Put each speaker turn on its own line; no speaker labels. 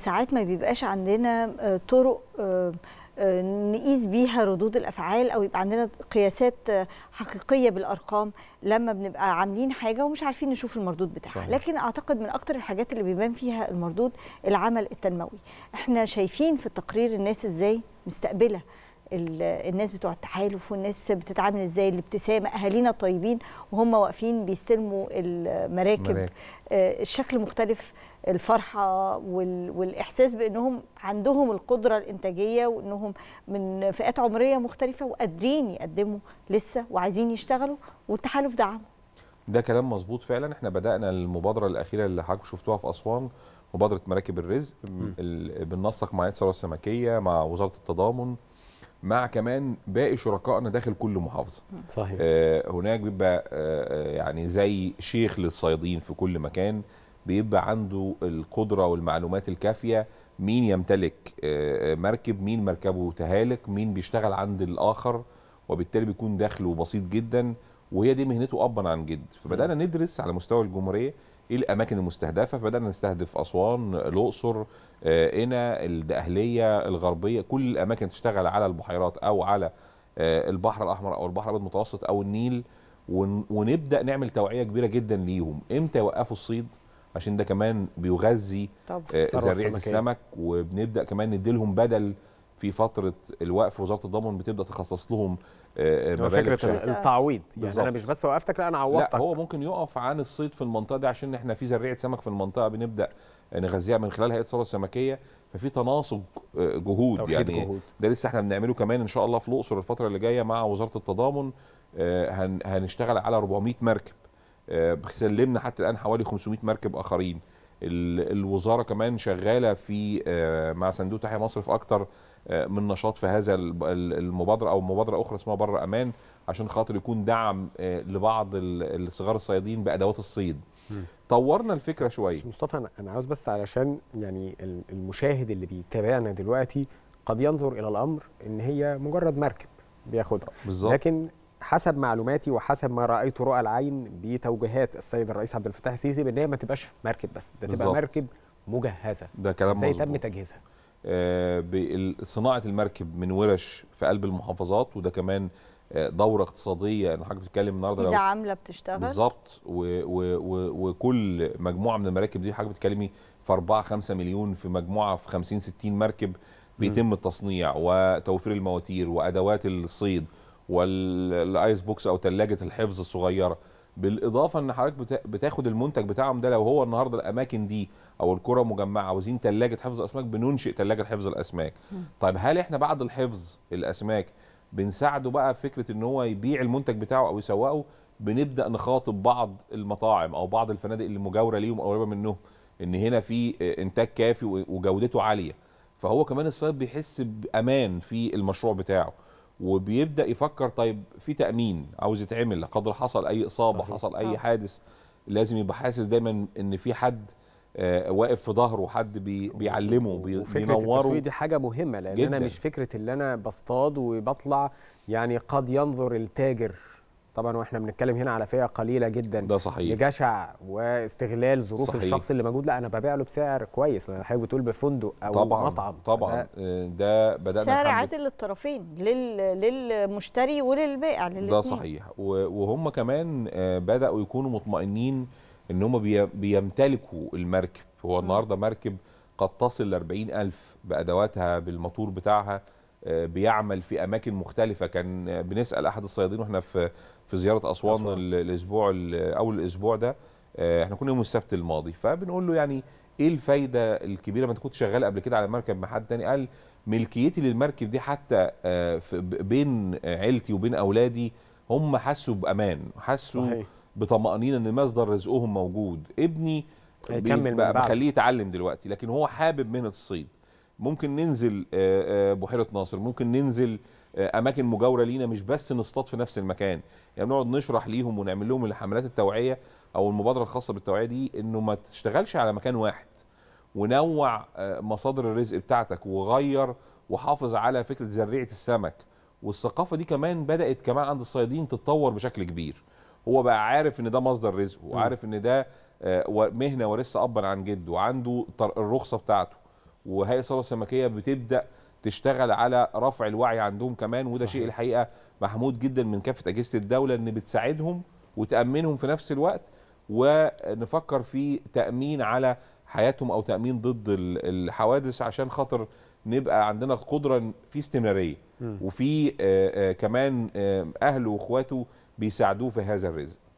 ساعات ما بيبقاش عندنا آه، طرق آه، آه، نقيس بيها ردود الافعال او يبقى عندنا قياسات حقيقيه بالارقام لما بنبقى عاملين حاجه ومش عارفين نشوف المردود بتاعها صحيح. لكن اعتقد من اكتر الحاجات اللي بيبان فيها المردود العمل التنموي احنا شايفين في التقرير الناس ازاي مستقبله الناس بتوع التحالف والناس بتتعامل ازاي الابتسامه اهالينا طيبين وهم واقفين بيستلموا المراكب مراكب. الشكل مختلف الفرحه والاحساس بانهم عندهم القدره الانتاجيه وانهم من فئات عمريه مختلفه وقادرين يقدموا لسه وعايزين يشتغلوا والتحالف دعم ده كلام مظبوط فعلا احنا بدانا المبادره الاخيره اللي حضرتك شفتوها في اسوان مبادره مراكب الرزق بننسق مع الثروة السمكيه مع وزاره التضامن مع كمان باقي شركائنا داخل كل محافظه صحيح آه هناك بيبقى آه, آه، يعني زي شيخ للصيادين في كل مكان بيبقى عنده القدره والمعلومات الكافيه مين يمتلك آه، آه، مركب مين مركبه تهالك مين بيشتغل عند الاخر وبالتالي بيكون دخله بسيط جدا وهي دي مهنته ابا عن جد فبدانا ندرس على مستوى الجمهوريه ايه الاماكن المستهدفه فبدانا نستهدف اسوان الاقصر هنا آه، الدقهليه الغربيه كل الاماكن تشتغل على البحيرات او على البحر الاحمر او البحر الابيض المتوسط او النيل ونبدا نعمل توعيه كبيره جدا ليهم امتى يوقفوا الصيد عشان ده كمان بيغذي آه، آه، زريعه السمك وبنبدا كمان نديلهم بدل في فتره الوقف وزاره الضمان بتبدا تخصص لهم آه، فكره التعويض يعني انا مش بس وقفتك لا انا عوضتك لا هو ممكن يقف عن الصيد في المنطقه دي عشان احنا في زريعه سمك في المنطقه بنبدا نغذيها من خلال هيئه الثروه السمكيه ففي تناسق جهود يعني جهود. ده لسه احنا بنعمله كمان ان شاء الله في الاقصر الفتره اللي جايه مع وزاره التضامن هنشتغل على 400 مركب آه، سلمنا حتى الان حوالي 500 مركب اخرين الوزاره كمان شغاله في آه، مع صندوق تحيا مصر في اكتر آه، من نشاط في هذا المبادره او مبادره اخرى اسمها بره امان عشان خاطر يكون دعم لبعض الصغار الصيادين بادوات الصيد طورنا الفكره شويه مصطفى انا عاوز بس علشان يعني المشاهد اللي بيتابعنا دلوقتي قد ينظر الى الامر ان هي مجرد مركب بياخدها بالظبط لكن حسب معلوماتي وحسب ما رايت رؤى العين بتوجيهات السيد الرئيس عبد الفتاح السيسي بان هي ما تبقاش مركب بس ده تبقى مركب مجهزه ده كلام مظبوط تم تجهيزها آه صناعه المركب من ورش في قلب المحافظات وده كمان آه، دوره اقتصاديه ان حضرتك بتتكلم النهارده لو عامله بتشتغل بالظبط وكل مجموعه من المراكب دي حضرتك بتتكلمي في 4 5 مليون في مجموعه في 50 60 مركب بيتم التصنيع وتوفير المواتير وادوات الصيد والايس بوكس او ثلاجه الحفظ الصغيره بالاضافه ان حضرتك بتاخد المنتج بتاعهم ده لو هو النهارده الاماكن دي او الكره مجمعه عاوزين ثلاجه حفظ اسماك بننشئ ثلاجه حفظ الاسماك طيب هل احنا بعد الحفظ الاسماك بنساعده بقى فكره ان هو يبيع المنتج بتاعه او يسوقه بنبدا نخاطب بعض المطاعم او بعض الفنادق اللي مجاوره ليهم او قريبه منهم ان هنا في انتاج كافي وجودته عاليه فهو كمان الصيد بيحس بامان في المشروع بتاعه وبيبدا يفكر طيب في تامين عاوز يتعمل لا قدر حصل اي اصابه صحيح. حصل اي آه. حادث لازم يبقى حاسس دايما ان في حد آه واقف في ظهره حد بي بيعلمه بينوره وفكره التسويق دي حاجه مهمه لان جداً. انا مش فكره اللي انا بصطاد وبطلع يعني قد ينظر التاجر طبعا واحنا بنتكلم هنا على فئه قليله جدا ده صحيح لجشع واستغلال ظروف صحيح. الشخص اللي موجود لا انا ببيع له بسعر كويس انا حضرتك بتقول بفندق او طبعًا مطعم طبعا ده, آه، ده بدانا سعر عادل للطرفين للمشتري وللبائع للاثنين ده صحيح وهم كمان آه، بداوا يكونوا مطمئنين ان هم بيمتلكوا المركب هو النهارده مركب قد تصل ل 40000 بادواتها بالموتور بتاعها بيعمل في اماكن مختلفه كان بنسال احد الصيادين واحنا في في زياره اسوان, الاسبوع اول الاسبوع ده آه، احنا كنا يوم السبت الماضي فبنقول له يعني ايه الفايده الكبيره ما انت كنت شغال قبل كده على مركب مع حد تاني قال ملكيتي للمركب دي حتى آه، بين عيلتي وبين اولادي هم حسوا بامان حسوا صحيح. بطمانينه ان مصدر رزقهم موجود ابني بخليه يتعلم دلوقتي لكن هو حابب من الصيد ممكن ننزل آه، آه، بحيره ناصر ممكن ننزل آه، اماكن مجاوره لينا مش بس نصطاد في نفس المكان يعني نقعد نشرح ليهم ونعمل لهم الحملات التوعيه او المبادره الخاصه بالتوعيه دي انه ما تشتغلش على مكان واحد ونوع مصادر الرزق بتاعتك وغير وحافظ على فكره زريعه السمك والثقافه دي كمان بدات كمان عند الصيادين تتطور بشكل كبير هو بقى عارف ان ده مصدر رزقه وعارف ان ده مهنه ورثه ابا عن جده وعنده الرخصه بتاعته وهيئه الصلاه السمكيه بتبدا تشتغل على رفع الوعي عندهم كمان وده صحيح. شيء الحقيقه محمود جدا من كافه اجهزه الدوله ان بتساعدهم وتامنهم في نفس الوقت ونفكر في تامين على حياتهم او تامين ضد الحوادث عشان خاطر نبقى عندنا قدره في استمراريه وفي كمان اهله واخواته بيساعدوه في هذا الرزق